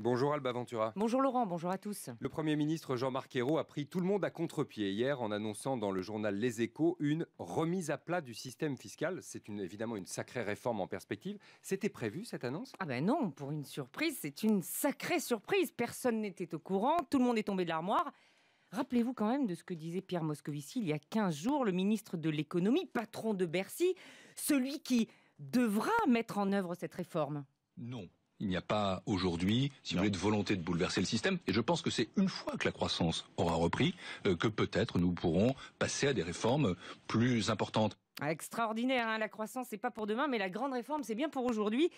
Bonjour Alba Ventura. Bonjour Laurent, bonjour à tous. Le Premier ministre Jean-Marc Ayrault a pris tout le monde à contre-pied hier en annonçant dans le journal Les Échos une remise à plat du système fiscal. C'est évidemment une sacrée réforme en perspective. C'était prévu cette annonce Ah ben non, pour une surprise, c'est une sacrée surprise. Personne n'était au courant, tout le monde est tombé de l'armoire. Rappelez-vous quand même de ce que disait Pierre Moscovici il y a 15 jours, le ministre de l'économie, patron de Bercy, celui qui devra mettre en œuvre cette réforme. Non, il n'y a pas aujourd'hui, si vous voulez, de volonté de bouleverser le système. Et je pense que c'est une fois que la croissance aura repris euh, que peut-être nous pourrons passer à des réformes plus importantes. Ah, extraordinaire, hein. la croissance, c'est pas pour demain, mais la grande réforme, c'est bien pour aujourd'hui.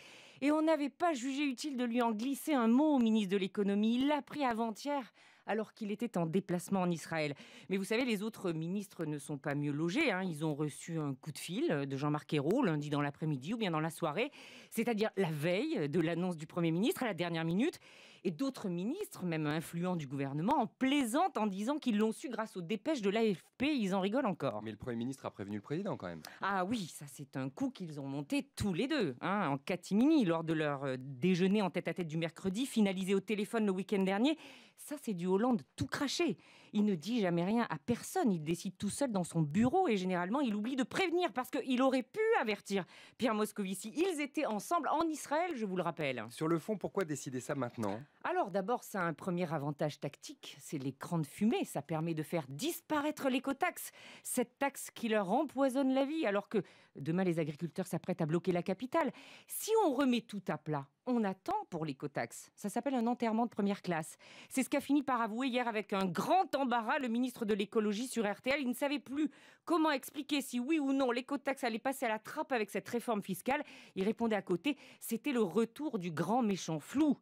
Et on n'avait pas jugé utile de lui en glisser un mot au ministre de l'économie. Il l'a pris avant-hier alors qu'il était en déplacement en Israël. Mais vous savez, les autres ministres ne sont pas mieux logés. Hein. Ils ont reçu un coup de fil de Jean-Marc Ayrault lundi dans l'après-midi ou bien dans la soirée, c'est-à-dire la veille de l'annonce du Premier ministre à la dernière minute. Et d'autres ministres, même influents du gouvernement, en plaisantent en disant qu'ils l'ont su grâce aux dépêches de l'AFP. Ils en rigolent encore. Mais le Premier ministre a prévenu le Président quand même. Ah oui, ça c'est un coup qu'ils ont monté tous les deux, hein, en catimini, lors de leur euh, déjeuner en tête à -tête du mercredi, finalisé au téléphone le week-end dernier. Ça, c'est du Hollande tout craché. Il ne dit jamais rien à personne. Il décide tout seul dans son bureau et généralement, il oublie de prévenir parce qu'il aurait pu avertir Pierre Moscovici. Ils étaient ensemble en Israël, je vous le rappelle. Sur le fond, pourquoi décider ça maintenant Alors, d'abord, ça a un premier avantage tactique c'est l'écran de fumée. Ça permet de faire disparaître l'écotaxe, cette taxe qui leur empoisonne la vie alors que demain, les agriculteurs s'apprêtent à bloquer la capitale. Si on remet tout à plat, on attend pour l'écotaxe. Ça s'appelle un enterrement de première classe. C'est ce qu'a fini par avouer hier avec un grand embarras le ministre de l'écologie sur RTL. Il ne savait plus comment expliquer si oui ou non l'écotaxe allait passer à la trappe avec cette réforme fiscale. Il répondait à côté, c'était le retour du grand méchant flou.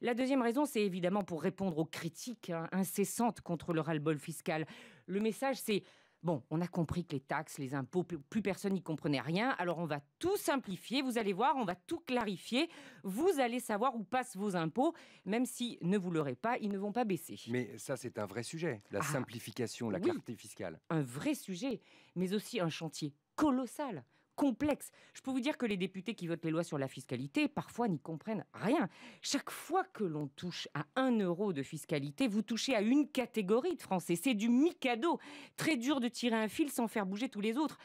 La deuxième raison, c'est évidemment pour répondre aux critiques hein, incessantes contre le ras-le-bol fiscal. Le message, c'est Bon, on a compris que les taxes, les impôts, plus personne n'y comprenait rien. Alors on va tout simplifier. Vous allez voir, on va tout clarifier. Vous allez savoir où passent vos impôts, même si, ne vous l'aurez pas, ils ne vont pas baisser. Mais ça, c'est un vrai sujet, la ah. simplification, la clarté fiscale. Un vrai sujet, mais aussi un chantier colossal complexe. Je peux vous dire que les députés qui votent les lois sur la fiscalité, parfois n'y comprennent rien. Chaque fois que l'on touche à un euro de fiscalité, vous touchez à une catégorie de Français. C'est du micado. Très dur de tirer un fil sans faire bouger tous les autres.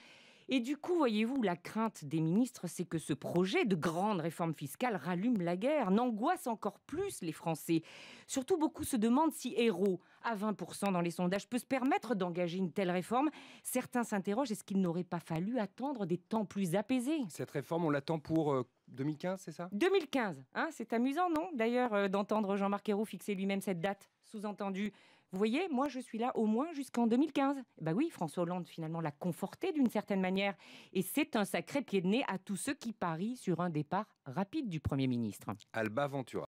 Et du coup, voyez-vous, la crainte des ministres, c'est que ce projet de grande réforme fiscale rallume la guerre, n'angoisse encore plus les Français. Surtout, beaucoup se demandent si Hérault, à 20% dans les sondages, peut se permettre d'engager une telle réforme. Certains s'interrogent, est-ce qu'il n'aurait pas fallu attendre des temps plus apaisés Cette réforme, on l'attend pour... 2015, euh, c'est ça 2015, hein, c'est amusant, non D'ailleurs, euh, d'entendre Jean-Marc Ayrault fixer lui-même cette date sous-entendu. Vous voyez, moi je suis là au moins jusqu'en 2015. Eh ben oui, François Hollande finalement l'a conforté d'une certaine manière. Et c'est un sacré pied de nez à tous ceux qui parient sur un départ rapide du Premier ministre. Alba Ventura.